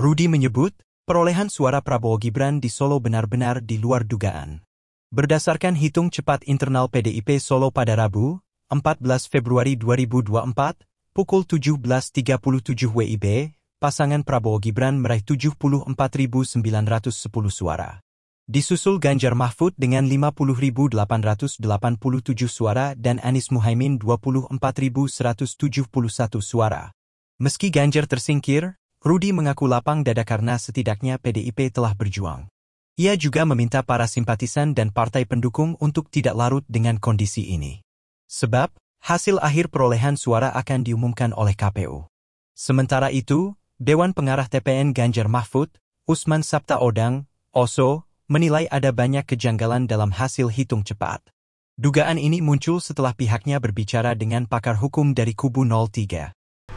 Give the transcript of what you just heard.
Rudi menyebut, perolehan suara Prabowo Gibran di Solo benar-benar di luar dugaan. Berdasarkan hitung cepat internal PDIP Solo pada Rabu, 14 Februari 2024, pukul 17.37 WIB, pasangan Prabowo Gibran meraih 74.910 suara. Disusul Ganjar Mahfud dengan 50.887 suara dan Anies Muhaimin 24.171 suara. Meski Ganjar tersingkir, Rudi mengaku lapang dada karena setidaknya PDIP telah berjuang. Ia juga meminta para simpatisan dan partai pendukung untuk tidak larut dengan kondisi ini. Sebab, hasil akhir perolehan suara akan diumumkan oleh KPU. Sementara itu, Dewan Pengarah TPN Ganjar Mahfud, Usman Sabta Odang, Oso, menilai ada banyak kejanggalan dalam hasil hitung cepat. Dugaan ini muncul setelah pihaknya berbicara dengan pakar hukum dari kubu 03.